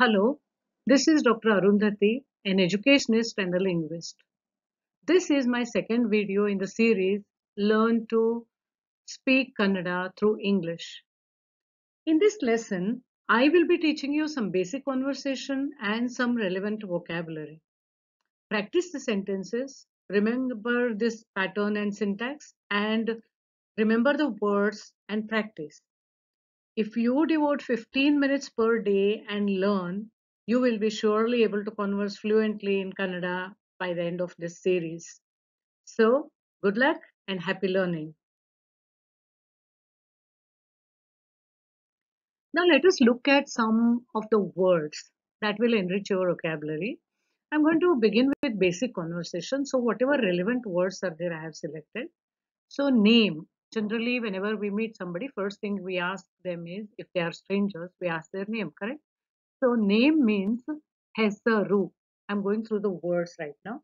Hello, this is Dr. Arundhati, an educationist and a linguist. This is my second video in the series Learn to Speak Kannada Through English. In this lesson, I will be teaching you some basic conversation and some relevant vocabulary. Practice the sentences, remember this pattern and syntax, and remember the words and practice. If you devote 15 minutes per day and learn, you will be surely able to converse fluently in Kannada by the end of this series. So, good luck and happy learning. Now, let us look at some of the words that will enrich your vocabulary. I'm going to begin with basic conversation. So, whatever relevant words are there, I have selected. So, name generally whenever we meet somebody first thing we ask them is if they are strangers we ask their name correct so name means hesaru i'm going through the words right now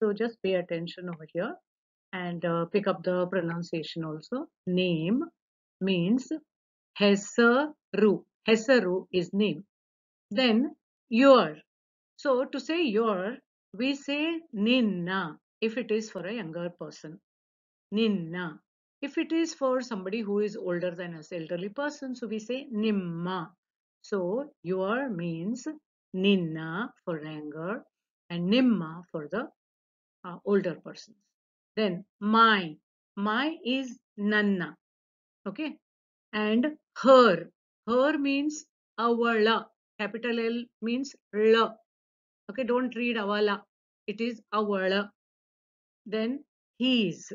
so just pay attention over here and uh, pick up the pronunciation also name means hesaru hesaru is name then your so to say your we say ninna if it is for a younger person ninna if it is for somebody who is older than us, elderly person, so we say nimma. So your means ninna for younger and nimma for the uh, older persons. Then my, my is nanna, okay? And her, her means avala, capital L means la. Okay, don't read avala, it is avala. Then his,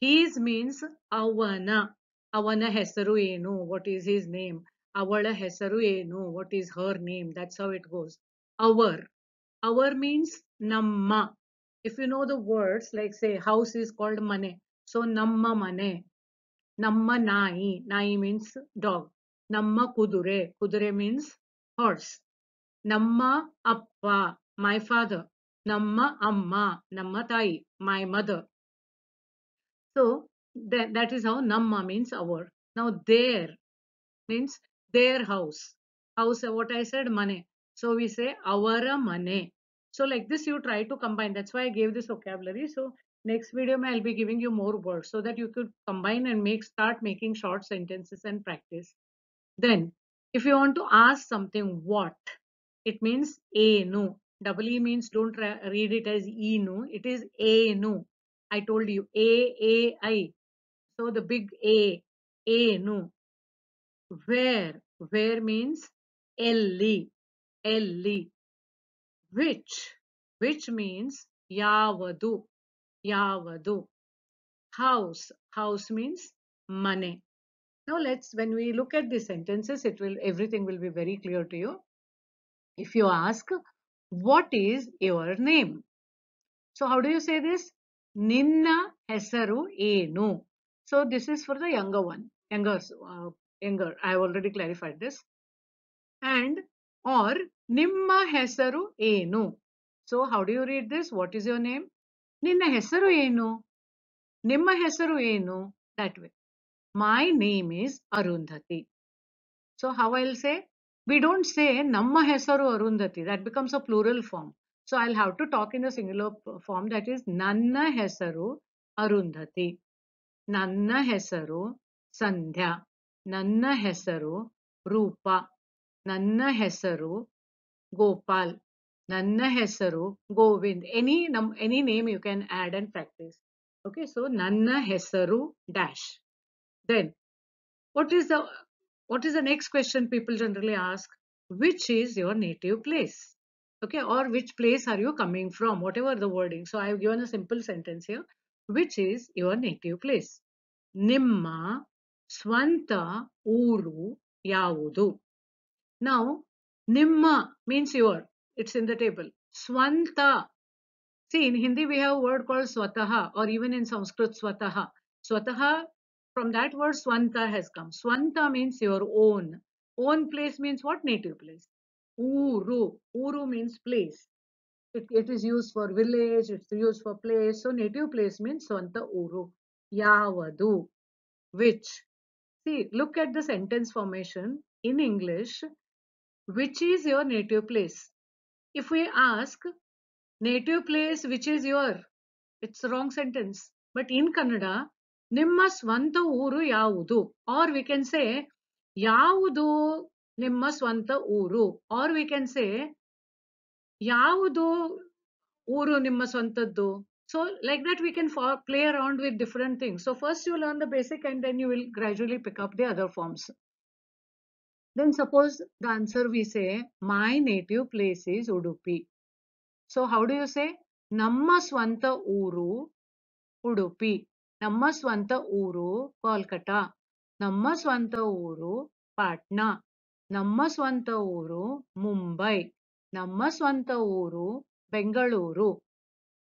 his means avana avana hesaru no. what is his name avala hesaru no. what is her name that's how it goes our our means namma if you know the words like say house is called mane so namma mane namma nai nai means dog namma kudure kudure means horse namma appa my father namma amma namma tai my mother so that, that is how Namma means our. Now their means their house. House, what I said, Mane. So we say our Mane. So like this you try to combine. That's why I gave this vocabulary. So next video I'll be giving you more words so that you could combine and make start making short sentences and practice. Then if you want to ask something what, it means a no. Double E means don't read it as e no. It is a no. I told you A, A, I. So the big A, A, no. Where, where means L L. Which, which means Yavadu, Yavadu. House, house means money. Now let's, when we look at the sentences, it will, everything will be very clear to you. If you ask, what is your name? So how do you say this? ನಿನ್ನ ಹೆಸರು ಏನು so this is for the younger one youngers younger I have already clarified this and or ನಿಮ್ಮ ಹೆಸರು ಏನು so how do you read this what is your name ನಿನ್ನ ಹೆಸರು ಏನು ನಿಮ್ಮ ಹೆಸರು ಏನು that way my name is Arundhati so how I'll say we don't say ನಮ್ಮ ಹೆಸರು Arundhati that becomes a plural form so I'll have to talk in a singular form that is Nanna Hesaru Arundhati. Nanna Hesaru Sandhya. Nanna Hesaru Rupa. Nanna Hesaru Gopal. Nanna Hesaru Govind. Any, any name you can add and practice. Okay, so Nanna Hesaru dash. Then, what is the what is the next question people generally ask? Which is your native place? okay or which place are you coming from whatever the wording so i have given a simple sentence here which is your native place Nimma, swanta, uru yaudu now nimma means your it's in the table swanta see in hindi we have a word called swataha or even in sanskrit swataha swataha from that word swanta has come swanta means your own own place means what native place Uru. Uru means place. It, it is used for village, it's used for place. So native place means Swanta Uru. Yavadu. Which. See, look at the sentence formation in English. Which is your native place? If we ask, native place which is your, it's a wrong sentence. But in Kannada, nimmas swanta Uru ಯಾವುದು Or we can say ಯಾವುದು ನಿಮ್ಮ ಸ್ವಂತ ಊರು R we can say ಯಾವುದು ಊರು ನಿಮ್ಮ ಸ್ವಂತದ್ದು so like that we can play around with different things so first you learn the basic and then you will gradually pick up the other forms then suppose the answer we say my native place is udupi so how do you say namma swanta uru udupi namma swanta uru kolkata namma uru patna ನಮ್ಮ ಸ್ವಂತ ಊರು ಮುಂಬೈ ನಮ್ಮ ಸ್ವಂತ ಊರು Bengaluru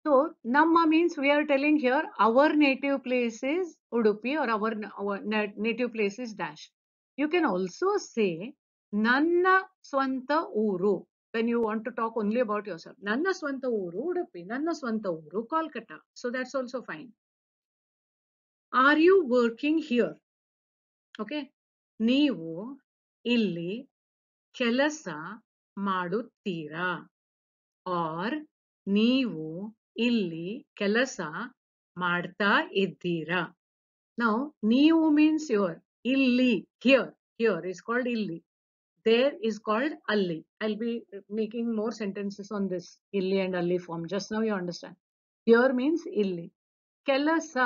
so namma means we are telling here our native place is udupi or our, our native place is dash you can also say nanna swanta uru when you want to talk only about yourself nanna swanta uru udupi nanna swanta uru kolkata so that's also fine are you working here okay ನೀವು ಇಲ್ಲಿ ಕೆಲಸ ಮಾಡುತ್ತೀರಾ R ನೀವು ಇಲ್ಲಿ ಕೆಲಸ ಮಾಡ್ತಾ ಇದ್ದೀರಾ ನಾವು ನೀವು ಮೀನ್ಸ್ ಯೋರ್ ಇಲ್ಲಿ ಕ್ಯೋರ್ ಕ್ಯೂರ್ ಇಸ್ ಕಾಲ್ಡ್ ಇಲ್ಲಿ ದೇರ್ ಇಸ್ ಕಾಲ್ಡ್ ಅಲ್ಲಿ I be making more sentences on this ಇಲ್ಲಿ ಅಂಡ್ ಅಲ್ಲಿ ಫಾರ್ಮ್ ಜಸ್ಟ್ ನಾವು ಯು ಅಂಡರ್ಸ್ಟ್ಯಾಂಡ್ ಕ್ಯೂರ್ ಮೀನ್ಸ್ ಇಲ್ಲಿ ಕೆಲಸ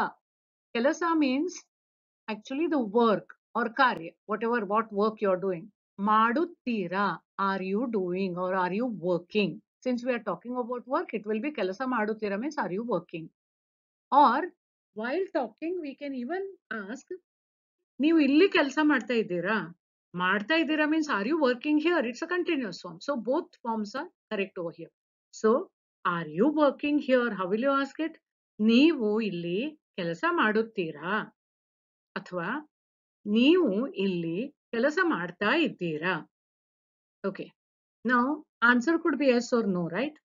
ಕೆಲಸ means actually the work or karya, whatever what work you're doing. Madutira, are you doing or are you working? Since we are talking about work, it will be Kalasa Madutira means are you working? Or while talking, we can even ask, ನೀವು ಇಲ್ಲಿ ಕೆಲಸ ಮಾಡ್ತಾ ಇದ್ದೀರಾ ಮಾಡ್ತಾ ಇದ್ದೀರಾ means are you working here it's a continuous form so both forms are correct over here so are you working here how will you ask it ನೀವು ಇಲ್ಲಿ ಕೆಲಸ ಮಾಡುತ್ತೀರಾ ಅಥವಾ ನೀವು ಇಲ್ಲಿ ಕೆಲಸ ಮಾಡ್ತಾ ಇದ್ದೀರಾ okay now answer could be yes or no right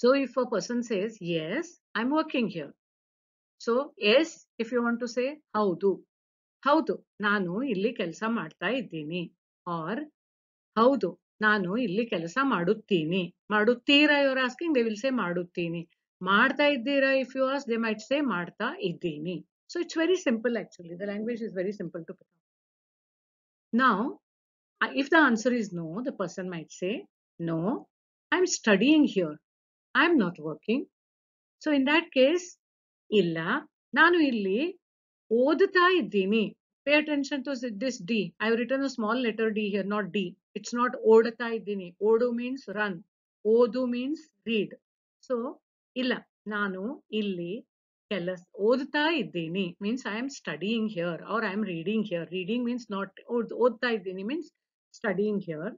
so if a person says yes I am working here so yes if you want to say ಹೌದು ಹೌದು ನಾನು ಇಲ್ಲಿ ಕೆಲಸ ಮಾಡ್ತಾ ಇದ್ದೀನಿ ಆರ್ ಹೌದು ನಾನು ಇಲ್ಲಿ ಕೆಲಸ ಮಾಡುತ್ತೀನಿ ಮಾಡುತ್ತೀರಾ your asking they will say ಮಾಡುತ್ತೀನಿ ಮಾಡ್ತಾ ಇದ್ದೀರಾ if you as they might say ಮಾಡ್ತಾ ಇದ್ದೀನಿ So it's very simple, actually. The language is very simple to pick up. Now, if the answer is no, the person might say, No, I'm studying here. I'm not working. So in that case, illa, nanu illi, odhata dini." Pay attention to this D. I've written a small letter D here, not D. It's not odhata idini. Odu means run. Odu means read. So, illa, nanu illi, ಕೆಲಸ ಓದ್ತಾ ಇದ್ದೀನಿ means I am studying here or I am reading here reading means not ಓದ್ ಓದ್ತಾ ಇದ್ದೀನಿ means studying here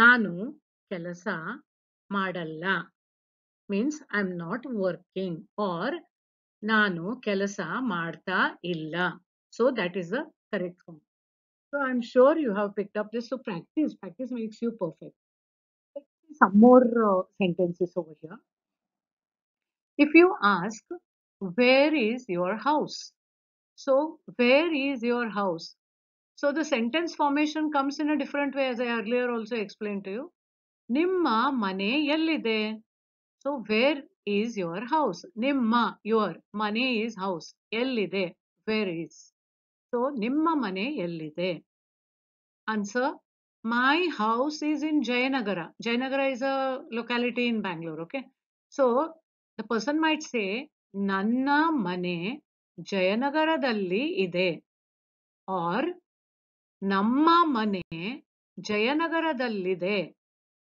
ನಾನು ಕೆಲಸ ಮಾಡಲ್ಲ means I am not working or ನಾನು ಕೆಲಸ ಮಾಡ್ತಾ ಇಲ್ಲ so that is the correct form so I am sure you have picked up this so practice practice makes you perfect some more uh, sentences over here. If you ask, where is your house? So, where is your house? So, the sentence formation comes in a different way as I earlier also explained to you. Nimma mane yellide. So, where is your house? Nimma, your, mane is house. Yellide, where is? So, nimma mane yellide. Answer, my house is in Jayanagara. Jayanagara is a locality in Bangalore, okay? So, the person might say ನನ್ನ ಮನೆ ಜಯನಗರದಲ್ಲಿ ಇದೆ or ನಮ್ಮ ಮನೆ ಜಯನಗರದಲ್ಲಿದೆ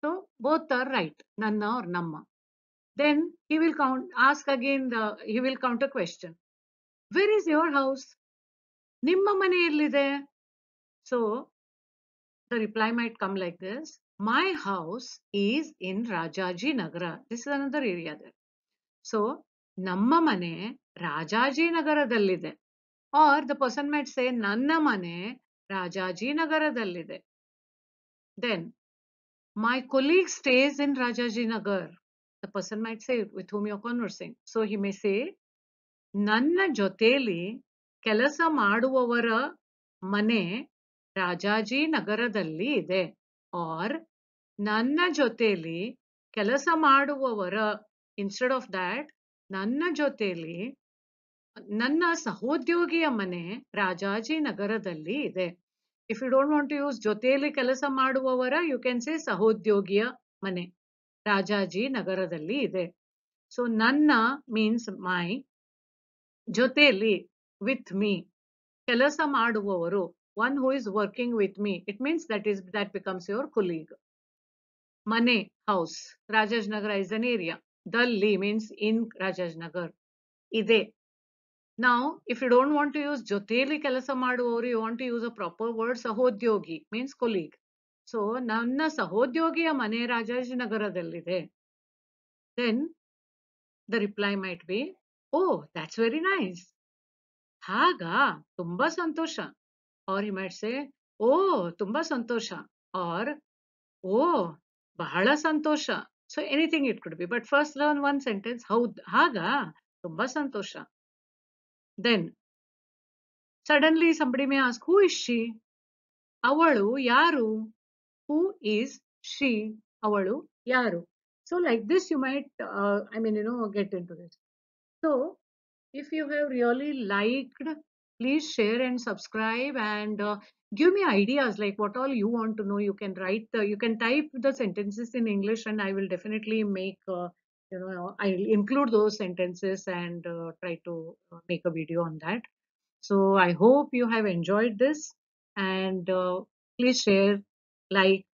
so both are right ನನ್ನ or ನಮ್ಮ then he will count ask again he will count a question where is your house ನಿಮ್ಮ ಮನೆ ಎಲ್ಲಿದೆ so the reply might come like this my house is in Rajaji Nagar this is another area there so ನಮ್ಮ ಮನೆ ನಗರದಲ್ಲಿದೆ or the person might say ನನ್ನ ಮನೆ ನಗರದಲ್ಲಿದೆ then my colleague stays in Nagar the person might say with whom you're conversing so he may say ನನ್ನ ಜೊತೆಲಿ ಕೆಲಸ ಮಾಡುವವರ ಮನೆ ನಗರದಲ್ಲಿ ಇದೆ ಆರ್ ನನ್ನ ಜೊತೆಲಿ ಕೆಲಸ ಮಾಡುವವರ ಇನ್ಸ್ಟೆಡ್ ಆಫ್ ದ್ಯಾಟ್ ನನ್ನ ಜೊತೆಯಲ್ಲಿ ನನ್ನ ಸಹೋದ್ಯೋಗಿಯ ಮನೆ ರಾಜಾಜಿ ನಗರದಲ್ಲಿ ಇದೆ if you don't want to use ಜೊತೆಯಲ್ಲಿ ಕೆಲಸ ಮಾಡುವವರ ಯು ಕ್ಯಾನ್ ಸೇ ಸಹೋದ್ಯೋಗಿಯ ಮನೆ ರಾಜಾಜಿ ನಗರದಲ್ಲಿ ಇದೆ ಸೊ ನನ್ನ ಮೀನ್ಸ್ ಮೈ ಜೊತೆಯಲ್ಲಿ ವಿತ್ ಮೀ ಕೆಲಸ ಮಾಡುವವರು one who is working with me it means that is that becomes your colleague ಮನೆ house Rajaji Nagar is an area Dalli means in Rajajnagar. Ide. Now, if you don't want to use Jyotirli Kalasa Madhu or you want to use a proper word, Sahodyogi means colleague. So, Nanna Sahodyogi a Mane Rajajnagar Dalli de. Then, the reply might be, Oh, that's very nice. Haga, Tumba Santosha. Or he might say, Oh, Tumba Santosha. Or, Oh, Bahala Santosha. So anything it could be. But first learn one sentence. Hauda, haga, tumba santosha. Then suddenly somebody may ask, who is she? Avalu, yaru. Who is she? Avalu, yaru. So like this, you might, uh, I mean, you know, get into this. So if you have really liked please share and subscribe and uh, give me ideas like what all you want to know you can write the, you can type the sentences in english and i will definitely make uh, you know i'll include those sentences and uh, try to uh, make a video on that so i hope you have enjoyed this and uh, please share like